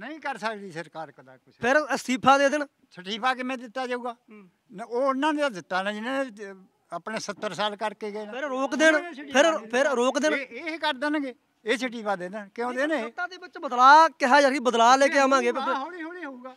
ਨਹੀਂ ਕਰ ਸਕਦੀ ਸਰਕਾਰ ਕਦਾ ਕੁਝ ਫਿਰ ਅਸਤੀਫਾ ਦੇ ਦੇਣ ਸਟੀਫਾ ਕਿਵੇਂ ਦਿੱਤਾ ਜਾਊਗਾ ਉਹ ਉਹਨਾਂ ਨੇ ਦਿੱਤਾ ਨਾ ਜਿਹਨੇ ਨੇ ਆਪਣੇ 70 ਸਾਲ ਕਰਕੇ ਗਏ ਫਿਰ ਰੋਕ ਦੇਣ ਫਿਰ ਫਿਰ ਰੋਕ ਦੇਣ ਇਹ ਇਹ ਕਰ ਦੇਣਗੇ ਇਹ ਸਟੀਫਾ ਦੇ ਦੇਣ ਕਿਉਂ ਦੇਣੇ ਸੱਤਾ ਦੇ ਵਿੱਚ ਬਦਲਾ ਕਿਹਾ ਜਾ ਰਹੀ ਬਦਲਾ ਲੈ ਕੇ ਆਵਾਂਗੇ ਹੌਲੀ ਹੌਲੀ ਹੋਊਗਾ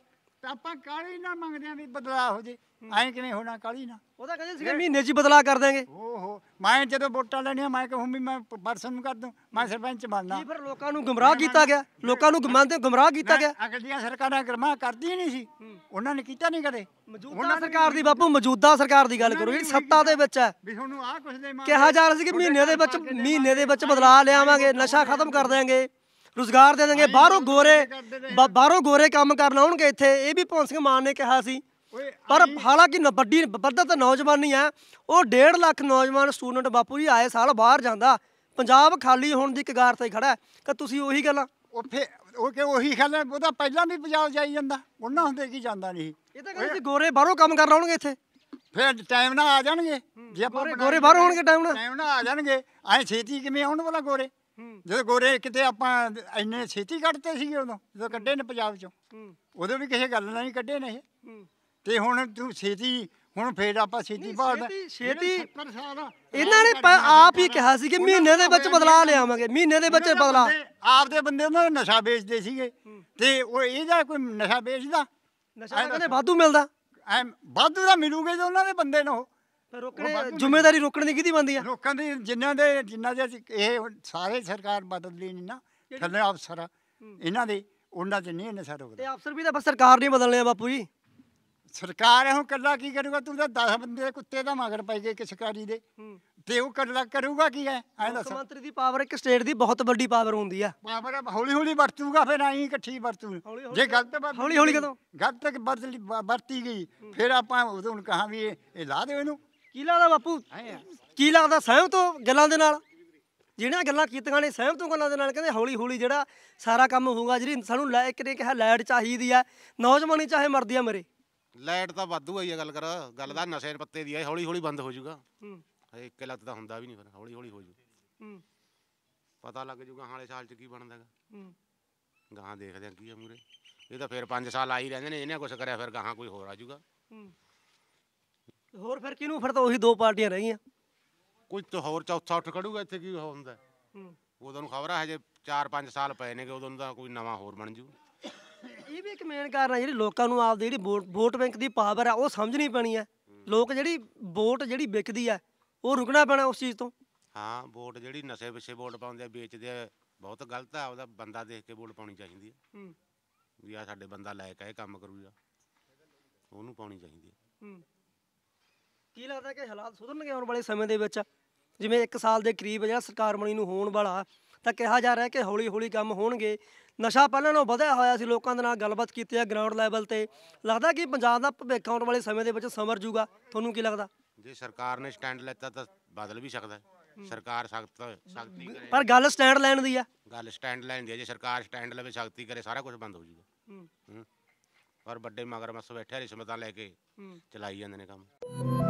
ਆਪਾਂ ਕਾਲੀ ਨਾ ਮੰਗਦੇ ਆ ਵੀ ਬਦਲਾ ਹੋ ਜੇ ਐਂ ਕਿਵੇਂ ਹੋਣਾ ਕਾਲੀ ਨਾ ਉਹਦਾ ਕਹਿੰਦੇ ਸੀਗੇ ਮਹੀਨੇ 'ਚ ਹੀ ਬਦਲਾ ਕਰ ਦਾਂਗੇ ਓਹੋ ਮੈਂ ਜਦੋਂ ਵੋਟਾਂ ਲੈਣੀਆਂ ਮੈਂ ਕਹੂੰ ਵੀ ਮੈਂ ਪਰਸਨ ਨੂੰ ਕਰ ਦੂੰ ਮੈਂ ਸਰਪੰਚ ਬਣਨਾ ਜੀ ਫਿਰ ਲੋਕਾਂ ਨੂੰ ਗੁੰਮਰਾਹ ਕੀਤਾ ਗਿਆ ਲੋਕਾਂ ਨੂੰ ਦੇ ਗੁੰਮਰਾਹ ਕੀਤਾ ਗਿਆ ਅਗਲੀਆਂ ਸਰਕਾਰਾਂ ਗੁੰਮਰਾਹ ਕਰਦੀ ਨਹੀਂ ਸੀ ਉਹਨਾਂ ਨੇ ਕੀਤਾ ਨਹੀਂ ਕਦੇ ਮੌਜੂਦਾ ਸਰਕਾਰ ਦੀ ਬਾਪੂ ਮੌਜੂਦਾ ਸਰਕਾਰ ਦੀ ਗੱਲ ਕਰੋ ਜਿਹੜੀ ਸੱਤਾ ਦੇ ਵਿੱਚ ਹੈ ਵੀ ਤੁਹਾਨੂੰ ਆਹ ਕੁਝ ਦੇ ਕਿਹਾ ਜਾ ਰਿਹਾ ਸੀ ਕਿ ਮਹੀਨੇ ਦੇ ਵਿੱਚ ਮਹੀਨੇ ਦੇ ਵਿੱਚ ਬਦਲਾ ਲਿਆਵਾਂਗੇ ਨਸ਼ਾ ਖਤਮ ਕਰ ਦਾਂਗੇ ਰੋਜ਼ਗਾਰ ਦੇ ਦਾਂਗੇ ਬਾਹਰੋਂ ਗੋਰੇ ਬਾਹਰੋਂ ਗੋਰੇ ਕੰਮ ਕਰਨ ਆਉਣਗੇ ਇੱਥੇ ਇਹ ਵੀ ਭਵਨ ਸਿੰਘ ਮਾਨ ਨੇ ਕਿਹਾ ਸੀ ਪਰ ਹਾਲਾਂਕਿ ਵੱਡੀ ਵੱਡਾ ਤਾਂ ਨੌਜਵਾਨੀ ਹੈ ਉਹ 1.5 ਲੱਖ ਨੌਜਵਾਨ ਸਟੂਡੈਂਟ ਬਾਪੂ ਜੀ ਆਏ ਸਾਲ ਬਾਹਰ ਜਾਂਦਾ ਪੰਜਾਬ ਖਾਲੀ ਹੋਣ ਦੀ ਕਗਾਰ ਤੇ ਖੜਾ ਕਿ ਤੁਸੀਂ ਉਹੀ ਗੱਲਾਂ ਉਹ ਉਹ ਕਿ ਉਹੀ ਗੱਲ ਉਹਦਾ ਪਹਿਲਾਂ ਵੀ ਪੰਜਾਬ ਜਾਈ ਜਾਂਦਾ ਉਹਨਾਂ ਹੁੰਦੇ ਕੀ ਜਾਂਦਾ ਨਹੀਂ ਇਹ ਤਾਂ ਕਹਿੰਦੇ ਗੋਰੇ ਬਾਹਰੋਂ ਕੰਮ ਕਰਨ ਆਉਣਗੇ ਇੱਥੇ ਫਿਰ ਟਾਈਮ ਨਾਲ ਆ ਜਾਣਗੇ ਜੇ ਆਪਾਂ ਗੋਰੇ ਬਾਹਰ ਹੋਣਗੇ ਟਾਈਮ ਨਾਲ ਟਾਈਮ ਨਾਲ ਆ ਜਾਣਗੇ ਐ ਛੇਤੀ ਕਿਵੇਂ ਆਉਣ ਵਾਲਾ ਗੋਰੇ ਜਦੋਂ ਗੋਰੇ ਕਿਤੇ ਆਪਾਂ ਇੰਨੇ ਛੇਤੀ ਕੱਢਤੇ ਸੀਗੇ ਉਦੋਂ ਜਦੋਂ ਕੱਢੇ ਨੇ ਪੰਜਾਬ ਚੋਂ ਉਦੋਂ ਵੀ ਕਿਸੇ ਗੱਲ ਨਾਲ ਹੀ ਕੱਢੇ ਨੇ ਤੇ ਹੁਣ ਤੂੰ ਛੇਤੀ ਹੁਣ ਫੇਰ ਆਪਾਂ ਛੇਤੀ ਭਾਲਦਾ ਛੇਤੀ ਇਹਨਾਂ ਨੇ ਆਪ ਹੀ ਕਿਹਾ ਸੀ ਕਿ ਮਹੀਨੇ ਦੇ ਵਿੱਚ ਬਦਲਾ ਲਿਆਵਾਂਗੇ ਮਹੀਨੇ ਦੇ ਵਿੱਚ ਬਦਲਾ ਆਪਦੇ ਬੰਦੇ ਉਹਨਾਂ ਨਸ਼ਾ ਵੇਚਦੇ ਸੀਗੇ ਤੇ ਉਹ ਇਹਦਾ ਕੋਈ ਨਸ਼ਾ ਵੇਚਦਾ ਨਸ਼ਾ ਕਹਿੰਦੇ ਵਾਧੂ ਮਿਲਦਾ ਐ ਵਾਧੂ ਦਾ ਮਿਲੂਗੇ ਜੇ ਉਹਨਾਂ ਦੇ ਬੰਦੇ ਨੂੰ ਰੋਕਣੇ ਜ਼ਿੰਮੇਵਾਰੀ ਰੋਕਣ ਦੀ ਕਿਹਦੀ ਬੰਦੀ ਆ ਲੋਕਾਂ ਦੀ ਜਿਨ੍ਹਾਂ ਦੇ ਜਿਨ੍ਹਾਂ ਦੇ ਅਸੀਂ ਇਹ ਸਾਰੇ ਸਰਕਾਰ ਬਦਲਦੀ ਨਹੀਂ ਨਾ ਥੱਲੇ ਅਫਸਰ ਇਹਨਾਂ ਦੇ ਉਹਨਾਂ ਚ ਨਹੀਂ ਇਹਨੇ ਸਾਰ ਰੋਕਦੇ ਤੇ ਅਫਸਰ ਵੀ ਤਾਂ ਬਸ ਸਰਕਾਰ ਨਹੀਂ ਬਦਲਣੇ ਆ ਬਾਪੂ ਜੀ ਸਰਕਾਰ ਇਹੋ ਕੱਲਾ ਕੀ ਕਰੂਗਾ ਤੂੰ ਤਾਂ 10 ਬੰਦੇ ਕੁੱਤੇ ਦਾ ਮਗਰ ਪੈ ਗਏ ਕਿ ਸਰਕਾਰੀ ਦੇ ਤੇ ਉਹ ਕੱਲਾ ਕਰੂਗਾ ਕੀ ਹੈ ਐ ਦੱਸ ਮੰਤਰੀ ਦੀ ਪਾਵਰ ਇੱਕ ਸਟੇਟ ਦੀ ਬਹੁਤ ਵੱਡੀ ਪਾਵਰ ਹੁੰਦੀ ਆ ਪਾਵਰ ਹੌਲੀ ਹੌਲੀ ਵਰਤੂਗਾ ਫਿਰ ਐਂ ਇਕੱਠੀ ਵਰਤੂ ਜੇ ਗਲਤ ਹੌਲੀ- ਹੌਲੀ ਕਦੋਂ? ਗਲਤ ਵਰਤ ਵਰਤੀ ਗਈ ਫਿਰ ਆਪਾਂ ਉਹਨੂੰ ਕਹਾਂ ਵੀ ਇਹ ਇਹ ਲਾ ਦਿਓ ਇਹਨੂੰ ਕੀ ਲੱਗਦਾ ਬਾਪੂ ਕੀ ਲੱਗਦਾ ਸਹਿਮਤ ਹੋ ਗੱਲਾਂ ਦੇ ਨਾਲ ਜਿਹੜੀਆਂ ਗੱਲਾਂ ਕੀਤੀਆਂ ਨੇ ਸਹਿਮਤ ਹੋ ਗੱਲਾਂ ਦੇ ਨਾਲ ਕਹਿੰਦੇ ਹੌਲੀ ਹੌਲੀ ਜਿਹੜਾ ਸਾਰਾ ਕੰਮ ਹੋਊਗਾ ਜਿਹੜੀ ਸਾਨੂੰ ਇੱਕ ਨੇ ਕਿਹਾ ਲਾਈਟ ਚਾਹੀਦੀ ਆ ਨੌਜਵਾਨੀ ਚਾਹੇ ਮਰਦੀ ਆ ਮੇਰੇ ਲਾਈਟ ਤਾਂ ਵਾਧੂ ਆਈ ਆ ਗੱਲ ਕਰ ਗੱਲ ਦਾ ਨਸ਼ੇ ਪੱਤੇ ਦੀ ਆ ਹੌਲੀ ਹੌਲੀ ਬੰਦ ਹੋ ਜਾਊਗਾ ਹੂੰ ਹਜੇ ਇੱਕ ਲੱਤ ਤਾਂ ਹੁੰਦਾ ਵੀ ਨਹੀਂ ਫਿਰ ਹੌਲੀ ਹੌਲੀ ਹੋ ਜੂ ਹੂੰ ਪਤਾ ਲੱਗ ਜੂਗਾ ਹਾਲੇ ਸਾਲ ਚ ਕੀ ਬਣਦਾ ਹੈਗਾ ਹੂੰ ਗਾਹਾਂ ਦੇਖਦੇ ਆ ਕੀ ਆ ਮੂਰੇ ਇਹ ਤਾਂ ਫਿਰ 5 ਸਾਲ ਆਈ ਰਹਿੰਦੇ ਨੇ ਇਹਨੇ ਕੁਝ ਕਰਿਆ ਫਿਰ ਗਾਹਾਂ ਕੋਈ ਹੋਰ ਆ ਜਾਊਗਾ ਹੂੰ ਹੋਰ ਫਿਰ ਕਿਹਨੂੰ ਫਿਰ ਤਾਂ ਉਹੀ ਦੋ ਪਾਰਟੀਆਂ ਰਹਿ ਗਈਆਂ ਕੋਈ ਤਾਂ ਹੋਰ ਚੌਥਾ ਉੱਠ ਖੜੂਗਾ ਇੱਥੇ ਕੀ ਹੁੰਦਾ ਹੂੰ। ਉਦੋਂ ਨੂੰ ਖਬਰ ਆ ਹਜੇ 4-5 ਸਾਲ ਪਏ ਨੇ ਕਿ ਉਦੋਂ ਨੂੰ ਤਾਂ ਕੋਈ ਨਵਾਂ ਹੋਰ ਬਣ ਜੂ ਇਹ ਵੀ ਇੱਕ ਮੇਨ ਕਾਰਨ ਹੈ ਜਿਹੜੀ ਲੋਕਾਂ ਨੂੰ ਆਪਦੀ ਜਿਹੜੀ ਵੋਟ- ਬੈਂਕ ਦੀ ਪਾਵਰ ਆ ਉਹ ਸਮਝਣੀ ਪੈਣੀ ਹੈ ਲੋਕ ਜਿਹੜੀ ਵੋਟ ਜਿਹੜੀ ਵਿਕਦੀ ਆ ਉਹ ਰੁਕਣਾ ਪੈਣਾ ਉਸ ਚੀਜ਼ ਤੋਂ ਹਾਂ ਵੋਟ ਜਿਹੜੀ ਨਸ਼ੇ ਪਿੱਛੇ ਵੋਟ ਪਾਉਂਦੇ ਆ ਵੇਚਦੇ ਆ ਬਹੁਤ ਗਲਤ ਆ ਉਹਦਾ ਬੰਦਾ ਦੇਖ ਕੇ ਵੋਟ ਪਾਉਣੀ ਚਾਹੀਦੀ ਹੈ ਹੂੰ ਵੀ ਆ ਸਾਡੇ ਬੰਦਾ ਲਾਇਕ ਕੇ ਇਹ ਕੰਮ ਕਰੂਗਾ ਉਹਨੂੰ ਪਾਉਣੀ ਚਾਹੀਦੀ ਹੈ ਹੂੰ ਕੀ ਲੱਗਦਾ ਕਿ ਹਾਲਾਤ ਸੁਧਰਨਗੇ ਆਉਣ ਵਾਲੇ ਸਮੇਂ ਦੇ ਵਿੱਚ ਜਿਵੇਂ 1 ਸਾਲ ਦੇ ਕਰੀਬ ਜਿਹੜਾ ਸਰਕਾਰ ਬਣੀ ਨੂੰ ਹੋਣ ਵਾਲਾ ਤਾਂ ਕਿਹਾ ਜਾ ਰਿਹਾ ਕਿ ਹੌਲੀ-ਹੌਲੀ ਕੰਮ ਹੋਣਗੇ ਨਸ਼ਾ ਪਹਿਲਾਂ ਨਾਲੋਂ ਵਧਿਆ ਹੋਇਆ ਸੀ ਲੋਕਾਂ ਦੇ ਨਾਲ ਗੱਲਬਾਤ ਕੀਤੀ ਹੈ ਗਰਾਊਂਡ ਲੈਵਲ ਤੇ ਲੱਗਦਾ ਕਿ ਪੰਜਾਬ ਦਾ ਭਵਿੱਖ ਆਉਣ ਵਾਲੇ ਸਮੇਂ ਦੇ ਵਿੱਚ ਸਮਰ ਜੂਗਾ ਤੁਹਾਨੂੰ ਕੀ ਲੱਗਦਾ ਜੇ ਸਰਕਾਰ ਨੇ ਸਟੈਂਡ ਲੈਤਾ ਤਾਂ ਬਦਲ ਵੀ ਸਕਦਾ ਸਰਕਾਰ ਸਖਤ ਸਖਤੀ ਕਰੇ ਪਰ ਗੱਲ ਸਟੈਂਡ ਲੈਣ ਦੀ ਆ ਗੱਲ ਸਟੈਂਡ ਲੈਣ ਦੀ ਆ ਜੇ ਸਰਕਾਰ ਸਟੈਂਡ ਲਵੇ ਸਖਤੀ ਕਰੇ ਸਾਰਾ ਕੁਝ ਬੰਦ ਹੋ ਜੂਗਾ ਪਰ ਵੱਡੇ ਮਗਰਮੱਸ ਬੈਠੇ ਰਿਸ਼ਮਤਾਂ ਲੈ ਕੇ ਚਲਾਈ ਜਾਂਦੇ ਨੇ ਕੰਮ